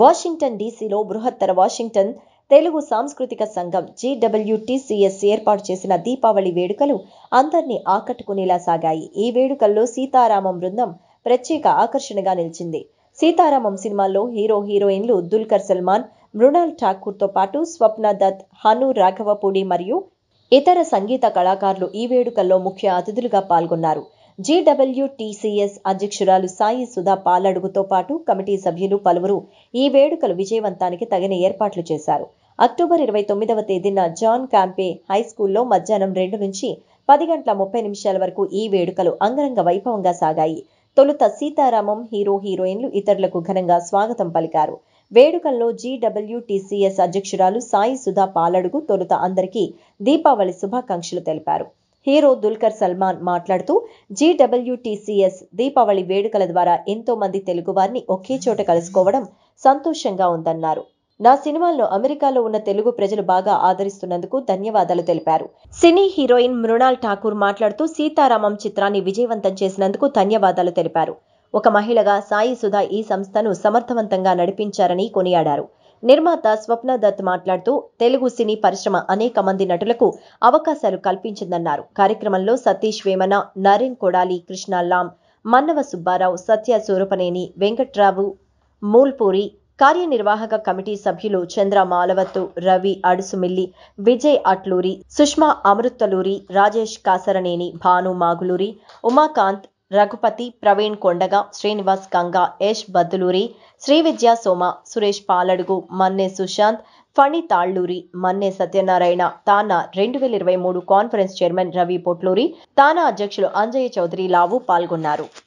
Washington డీసీలో బృహత్తర Washington Telugu సాంస్కృతిక సంఘం జీడబ్ల్యూటీసీఎస్ ఏర్పాటు చేసిన దీపావళి వేడుకలు అందరినీ ఆకట్టుకునేలా సాగాయి ఈ వేడుకల్లో సీతారామం బృందం ప్రత్యేక ఆకర్షణగా నిలిచింది సీతారామం సినిమాల్లో హీరో హీరోయిన్లు దుల్కర్ సల్మాన్ మృణాల్ ఠాకూర్తో పాటు స్వప్న దత్ హను రాఘవపూడి మరియు ఇతర సంగీత కళాకారులు ఈ వేడుకల్లో ముఖ్య అతిథులుగా పాల్గొన్నారు జీడబ్ల్యూటీసీఎస్ అధ్యక్షురాలు సాయి సుధా పాలడుగుతో పాటు కమిటీ సభ్యులు పలువురు ఈ వేడుకలు విజయవంతానికి తగిన ఏర్పాట్లు చేశారు అక్టోబర్ ఇరవై తొమ్మిదవ తేదీన జాన్ క్యాంపే హై స్కూల్లో మధ్యాహ్నం రెండు నుంచి పది గంటల ముప్పై నిమిషాల వరకు ఈ వేడుకలు అంగరంగ వైభవంగా సాగాయి తొలుత సీతారామం హీరో హీరోయిన్లు ఇతరులకు ఘనంగా స్వాగతం పలికారు వేడుకల్లో జీడబ్ల్యూటీసీఎస్ అధ్యక్షురాలు సాయి సుధా పాలడుగు తొలుత అందరికీ దీపావళి శుభాకాంక్షలు తెలిపారు హీరో దుల్కర్ సల్మాన్ మాట్లాడుతూ జీడబ్ల్యూటీసీఎస్ దీపావళి వేడుకల ద్వారా ఎంతో మంది తెలుగువారిని ఒకే చోట కలుసుకోవడం సంతోషంగా ఉందన్నారు నా సినిమాల్లో అమెరికాలో ఉన్న తెలుగు ప్రజలు బాగా ఆదరిస్తున్నందుకు ధన్యవాదాలు తెలిపారు సినీ హీరోయిన్ మృణాల్ ఠాకూర్ మాట్లాడుతూ సీతారామం చిత్రాన్ని విజయవంతం చేసినందుకు ధన్యవాదాలు తెలిపారు ఒక మహిళగా సాయి సుధా ఈ సంస్థను సమర్థవంతంగా నడిపించారని కొనియాడారు నిర్మాత స్వప్న దత్ మాట్లాడుతూ తెలుగు సినీ పరిశ్రమ అనేక మంది నటులకు అవకాశాలు కల్పించిందన్నారు కార్యక్రమంలో సతీష్ వేమన నరేన్ కొడాలి కృష్ణ లామ్ మన్నవ సుబ్బారావు సత్య సూరపనేని వెంకట్రావు మూల్పూరి కార్యనిర్వాహక కమిటీ సభ్యులు చంద్ర మాలవత్తు రవి అడుసుమిల్లి విజయ్ అట్లూరి సుష్మా అమృతలూరి రాజేష్ కాసరనేని భాను మాగులూరి ఉమాకాంత్ రఘుపతి ప్రవీణ్ కొండగ శ్రీనివాస్ గంగా యష్ బద్దులూరి శ్రీవిద్య సోమ సురేష్ పాలడుగు మన్నే సుశాంత్ ఫణి తాళ్లూరి మన్నే సత్యనారాయణ తానా రెండు వేల ఇరవై మూడు కాన్ఫరెన్స్ చైర్మన్ రవి పొట్లూరి తానా అధ్యక్షులు అంజయ్య చౌదరి లావు పాల్గొన్నారు